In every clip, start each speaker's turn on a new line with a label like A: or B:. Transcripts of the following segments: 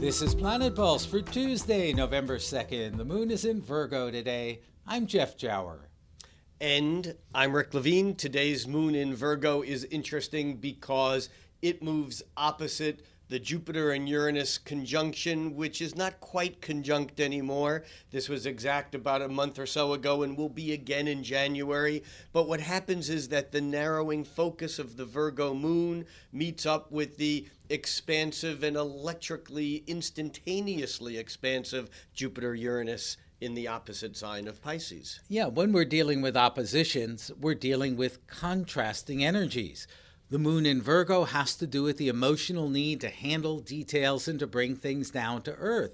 A: This is Planet Pulse for Tuesday, November 2nd. The moon is in Virgo today. I'm Jeff Jower. And I'm Rick Levine. Today's
B: moon in Virgo is interesting because it moves opposite the Jupiter and Uranus conjunction, which is not quite conjunct anymore. This was exact about a month or so ago and will be again in January. But what happens is that the narrowing focus of the Virgo moon meets up with the expansive and electrically instantaneously expansive Jupiter Uranus in the opposite sign of Pisces.
A: Yeah, when we're dealing with oppositions, we're dealing with contrasting energies. The moon in Virgo has to do with the emotional need to handle details and to bring things down to earth.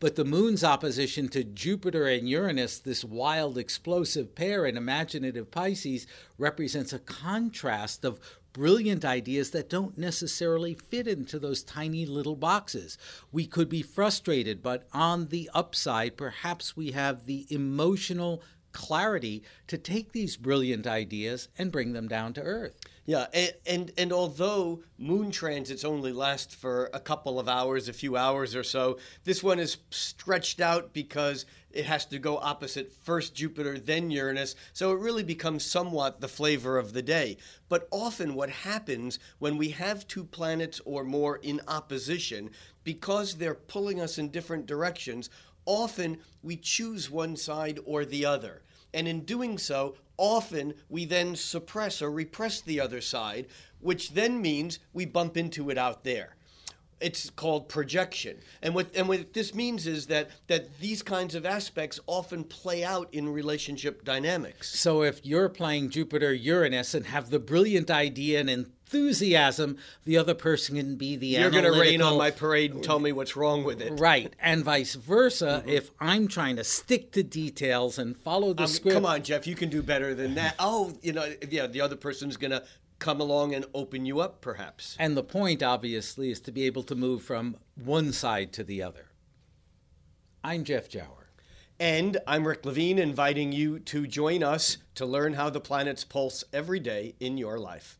A: But the moon's opposition to Jupiter and Uranus, this wild, explosive pair in imaginative Pisces, represents a contrast of brilliant ideas that don't necessarily fit into those tiny little boxes. We could be frustrated, but on the upside, perhaps we have the emotional clarity to take these brilliant ideas and bring them down to earth. Yeah, and, and, and although moon transits only last for a
B: couple of hours, a few hours or so, this one is stretched out because it has to go opposite first Jupiter, then Uranus, so it really becomes somewhat the flavor of the day. But often, what happens when we have two planets or more in opposition, because they're pulling us in different directions, often we choose one side or the other. And in doing so, often we then suppress or repress the other side, which then means we bump into it out there it's called projection and what and what this means is that that these kinds of aspects
A: often play out in relationship dynamics so if you're playing jupiter uranus and have the brilliant idea and enthusiasm the other person can be the you're going to rain on my parade and tell me what's wrong with it right and vice versa mm-hmm. if i'm trying to stick to details and follow the script come on jeff you can do better than that oh you know yeah the other person's going to come along and open you up, perhaps. And the point, obviously, is to be able to move from one side to the other. I'm Jeff Jower. And
B: I'm Rick Levine, inviting you to join us to learn how the planet's pulse every day in your life.